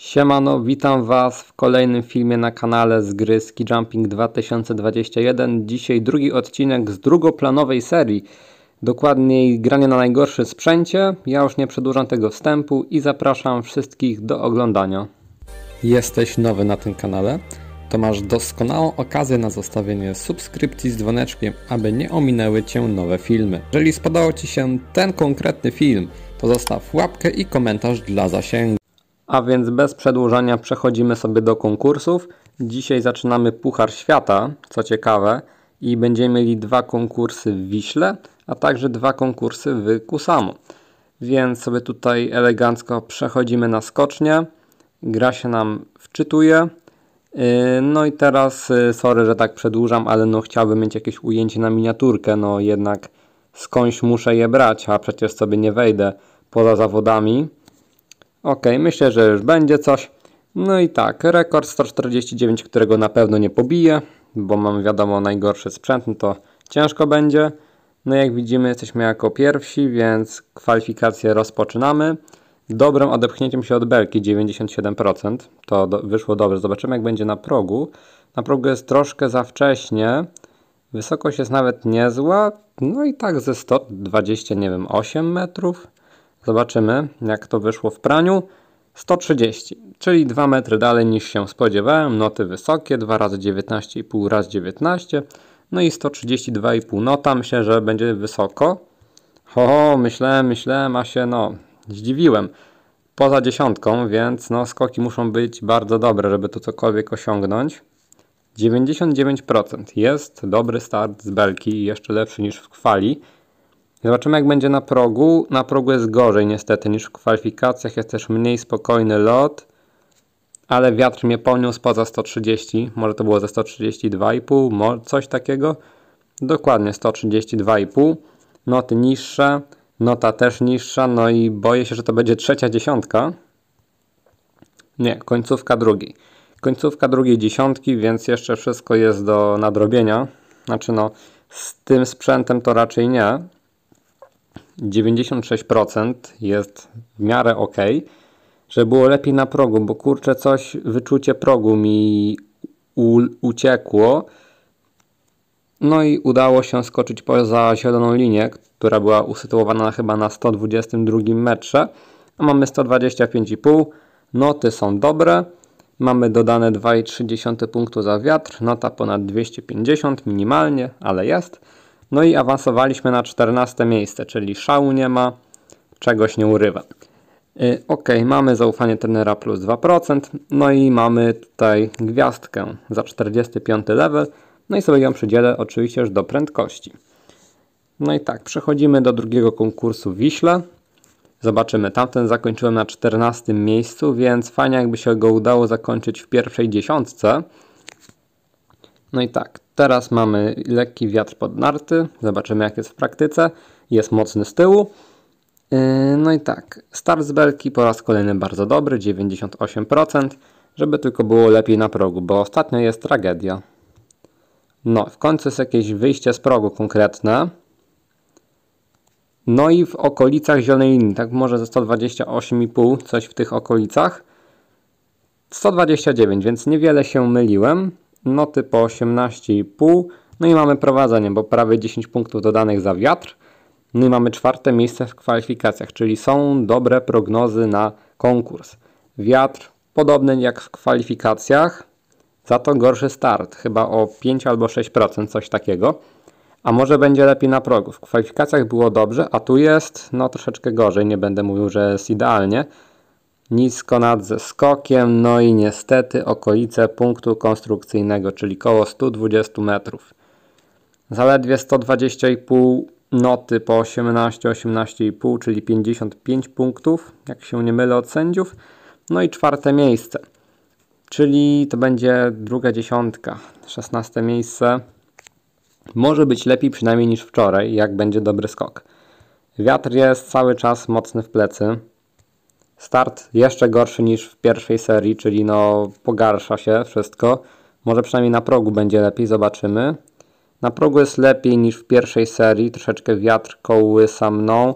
Siemano, witam Was w kolejnym filmie na kanale z gry Ski Jumping 2021. Dzisiaj drugi odcinek z drugoplanowej serii, dokładniej granie na najgorsze sprzęcie. Ja już nie przedłużam tego wstępu i zapraszam wszystkich do oglądania. Jesteś nowy na tym kanale? To masz doskonałą okazję na zostawienie subskrypcji z dzwoneczkiem, aby nie ominęły Cię nowe filmy. Jeżeli spodobał Ci się ten konkretny film, to zostaw łapkę i komentarz dla zasięgu. A więc bez przedłużania przechodzimy sobie do konkursów. Dzisiaj zaczynamy Puchar Świata, co ciekawe, i będziemy mieli dwa konkursy w Wiśle, a także dwa konkursy w Kusamo. Więc sobie tutaj elegancko przechodzimy na skocznie. Gra się nam wczytuje. Yy, no i teraz, yy, sorry, że tak przedłużam, ale no chciałbym mieć jakieś ujęcie na miniaturkę, no jednak skądś muszę je brać, a przecież sobie nie wejdę poza zawodami. Ok, myślę, że już będzie coś. No i tak, rekord 149, którego na pewno nie pobije, bo mam wiadomo najgorszy sprzęt, no to ciężko będzie. No jak widzimy jesteśmy jako pierwsi, więc kwalifikacje rozpoczynamy. Dobrym odepchnięciem się od belki 97%, to do, wyszło dobrze. Zobaczymy jak będzie na progu. Na progu jest troszkę za wcześnie, wysokość jest nawet niezła, no i tak ze 120, nie wiem, 8 metrów Zobaczymy, jak to wyszło w praniu. 130, czyli 2 metry dalej niż się spodziewałem. Noty wysokie, 2 razy 19,5 razy 19. No i 132,5. nota, myślę, że będzie wysoko. Ho, myślałem, myślałem, a się no zdziwiłem. Poza dziesiątką, więc no skoki muszą być bardzo dobre, żeby to cokolwiek osiągnąć. 99% jest dobry start z belki i jeszcze lepszy niż w kwali. Zobaczymy jak będzie na progu. Na progu jest gorzej niestety niż w kwalifikacjach. Jest też mniej spokojny lot. Ale wiatr mnie poniósł poza 130. Może to było ze 132,5. Coś takiego. Dokładnie 132,5. Noty niższe. Nota też niższa. No i boję się, że to będzie trzecia dziesiątka. Nie, końcówka drugiej. Końcówka drugiej dziesiątki, więc jeszcze wszystko jest do nadrobienia. Znaczy no, z tym sprzętem to raczej nie, 96% jest w miarę ok, że było lepiej na progu, bo kurczę, coś wyczucie progu mi u, uciekło. No i udało się skoczyć poza zieloną linię, która była usytuowana chyba na 122 metrze. A mamy 125,5. Noty są dobre. Mamy dodane 2,3 punktu za wiatr, nota ponad 250 minimalnie, ale jest. No i awansowaliśmy na 14 miejsce, czyli szału nie ma, czegoś nie urywa. Y, ok, mamy zaufanie trenera plus 2%, no i mamy tutaj gwiazdkę za 45 level, no i sobie ją przydzielę oczywiście już do prędkości. No i tak, przechodzimy do drugiego konkursu Wiśle. Zobaczymy, tamten zakończyłem na 14 miejscu, więc fajnie jakby się go udało zakończyć w pierwszej dziesiątce. No i tak, teraz mamy lekki wiatr pod narty, zobaczymy jak jest w praktyce, jest mocny z tyłu. Yy, no i tak, start z belki po raz kolejny bardzo dobry, 98%, żeby tylko było lepiej na progu, bo ostatnio jest tragedia. No, w końcu jest jakieś wyjście z progu konkretne. No i w okolicach zielonej linii, tak może ze 128,5, coś w tych okolicach. 129, więc niewiele się myliłem noty po 18,5. No i mamy prowadzenie, bo prawie 10 punktów dodanych za wiatr. No i mamy czwarte miejsce w kwalifikacjach, czyli są dobre prognozy na konkurs. Wiatr podobny jak w kwalifikacjach, za to gorszy start, chyba o 5 albo 6%, coś takiego. A może będzie lepiej na progu. W kwalifikacjach było dobrze, a tu jest no troszeczkę gorzej, nie będę mówił, że jest idealnie nisko nad ze skokiem, no i niestety okolice punktu konstrukcyjnego, czyli koło 120 metrów. Zaledwie 120,5 noty po 18, 18,5, czyli 55 punktów, jak się nie mylę od sędziów. No i czwarte miejsce, czyli to będzie druga dziesiątka, 16 miejsce. Może być lepiej przynajmniej niż wczoraj, jak będzie dobry skok. Wiatr jest cały czas mocny w plecy, Start jeszcze gorszy niż w pierwszej serii, czyli no pogarsza się wszystko. Może przynajmniej na progu będzie lepiej, zobaczymy. Na progu jest lepiej niż w pierwszej serii, troszeczkę wiatr kołysa mną.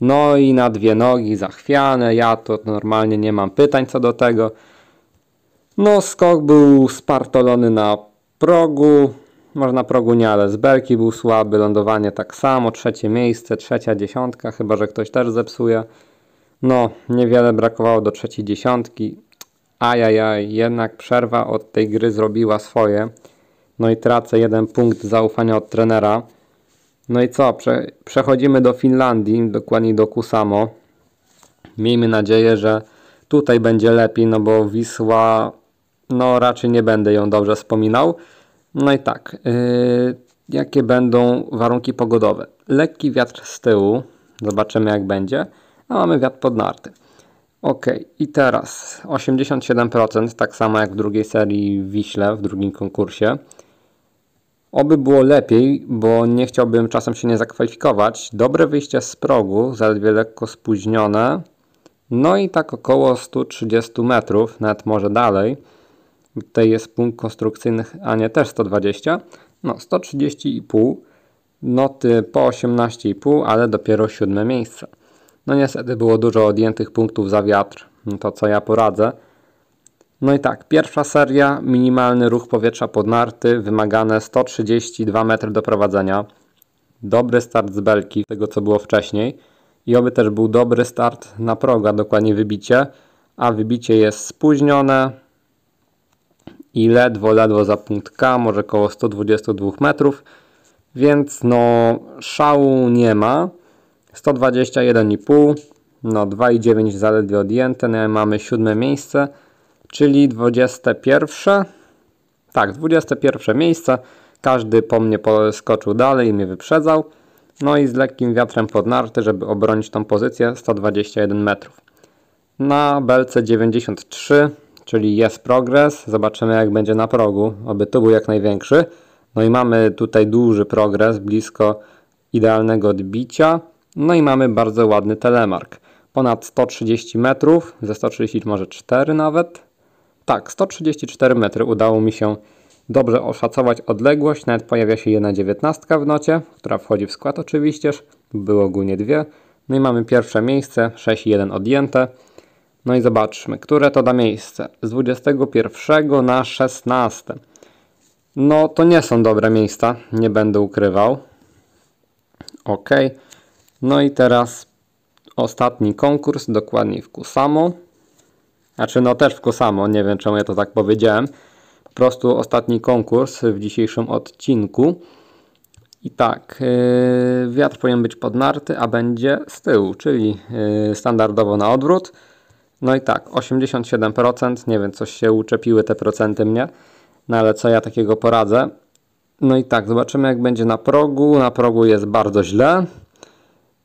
No i na dwie nogi zachwiane, ja to normalnie nie mam pytań co do tego. No skok był spartolony na progu, może na progu nie, ale z belki był słaby, lądowanie tak samo, trzecie miejsce, trzecia dziesiątka, chyba że ktoś też zepsuje. No, niewiele brakowało do trzeciej dziesiątki. Ajajaj, jednak przerwa od tej gry zrobiła swoje. No i tracę jeden punkt zaufania od trenera. No i co? Prze przechodzimy do Finlandii, dokładnie do Kusamo. Miejmy nadzieję, że tutaj będzie lepiej, no bo Wisła, no raczej nie będę ją dobrze wspominał. No i tak, yy, jakie będą warunki pogodowe? Lekki wiatr z tyłu, zobaczymy jak będzie a mamy wiatr pod narty. Ok, i teraz 87%, tak samo jak w drugiej serii Wiśle, w drugim konkursie. Oby było lepiej, bo nie chciałbym czasem się nie zakwalifikować. Dobre wyjście z progu, zaledwie lekko spóźnione. No i tak około 130 metrów, nawet może dalej. Tutaj jest punkt konstrukcyjny, a nie też 120. No 130,5. Noty po 18,5, ale dopiero siódme miejsce. No niestety było dużo odjętych punktów za wiatr, no to co ja poradzę. No i tak, pierwsza seria, minimalny ruch powietrza pod narty, wymagane 132 metry do prowadzenia. Dobry start z belki, tego co było wcześniej. I oby też był dobry start na proga, dokładnie wybicie. A wybicie jest spóźnione i ledwo, ledwo za punkt K, może około 122 metrów. Więc no szału nie ma. 121,5 no 2,9 zaledwie odjęte, mamy siódme miejsce, czyli 21. Tak, 21 miejsce. Każdy po mnie skoczył dalej i mnie wyprzedzał. No i z lekkim wiatrem pod narty, żeby obronić tą pozycję 121 metrów. Na belce 93, czyli jest progres. Zobaczymy jak będzie na progu, aby to był jak największy. No i mamy tutaj duży progres, blisko idealnego odbicia. No i mamy bardzo ładny telemark. Ponad 130 metrów, ze 130 może 4 nawet. Tak, 134 metry udało mi się dobrze oszacować odległość. Nawet pojawia się jedna dziewiętnastka w nocie, która wchodzi w skład oczywiścież. Były ogólnie dwie. No i mamy pierwsze miejsce, 6,1 odjęte. No i zobaczmy, które to da miejsce. Z 21 na 16. No to nie są dobre miejsca, nie będę ukrywał. Ok, no i teraz ostatni konkurs, dokładnie w Kusamo. Znaczy no też w Kusamo, nie wiem czemu ja to tak powiedziałem. Po prostu ostatni konkurs w dzisiejszym odcinku. I tak, yy, wiatr powinien być pod narty, a będzie z tyłu, czyli yy, standardowo na odwrót. No i tak, 87%, nie wiem, coś się uczepiły te procenty mnie, no ale co ja takiego poradzę? No i tak, zobaczymy jak będzie na progu. Na progu jest bardzo źle,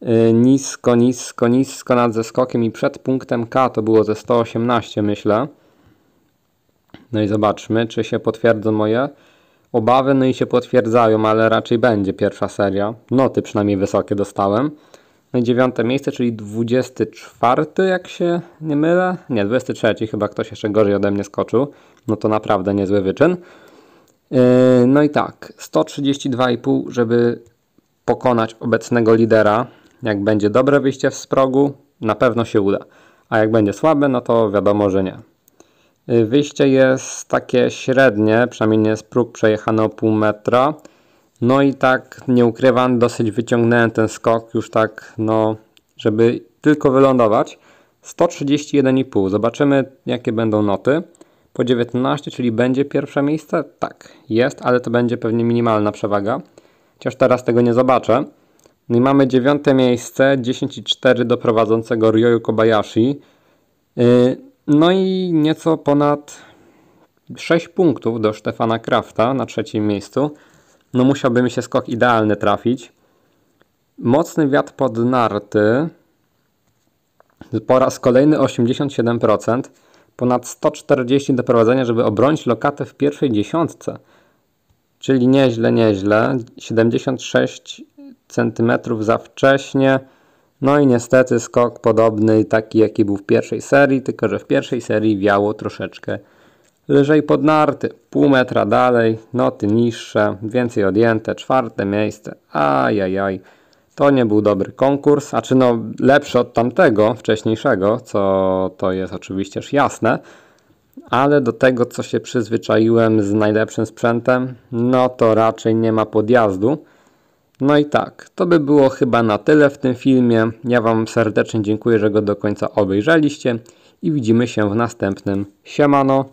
Y, nisko, nisko, nisko nad zeskokiem i przed punktem K to było ze 118 myślę. No i zobaczmy, czy się potwierdzą moje obawy. No i się potwierdzają, ale raczej będzie pierwsza seria. Noty przynajmniej wysokie dostałem. No i dziewiąte miejsce, czyli 24, jak się nie mylę. Nie, 23, chyba ktoś jeszcze gorzej ode mnie skoczył. No to naprawdę niezły wyczyn. Y, no i tak, 132,5, żeby pokonać obecnego lidera, jak będzie dobre wyjście z progu, na pewno się uda. A jak będzie słabe, no to wiadomo, że nie. Y, wyjście jest takie średnie, przynajmniej jest próg przejechany o pół metra. No i tak, nie ukrywam, dosyć wyciągnąłem ten skok już tak, no, żeby tylko wylądować. 131,5. Zobaczymy, jakie będą noty. Po 19, czyli będzie pierwsze miejsce? Tak, jest, ale to będzie pewnie minimalna przewaga. Chociaż teraz tego nie zobaczę. No i mamy dziewiąte miejsce, 10,4 do prowadzącego Ryoyu Kobayashi. Y, no i nieco ponad 6 punktów do Stefana Krafta na trzecim miejscu. No musiałby mi się skok idealny trafić. Mocny wiatr pod narty. Po raz kolejny 87%. Ponad 140 do prowadzenia, żeby obronić lokatę w pierwszej dziesiątce. Czyli nieźle, nieźle. 76 cm za wcześnie. No i niestety skok podobny, taki jaki był w pierwszej serii, tylko że w pierwszej serii wiało troszeczkę lżej pod narty, pół metra dalej, noty niższe, więcej odjęte, czwarte miejsce, ajajaj. To nie był dobry konkurs, a czy no lepszy od tamtego, wcześniejszego, co to jest oczywiścież jasne, ale do tego co się przyzwyczaiłem z najlepszym sprzętem, no to raczej nie ma podjazdu. No i tak, to by było chyba na tyle w tym filmie. Ja Wam serdecznie dziękuję, że go do końca obejrzeliście i widzimy się w następnym. Siemano!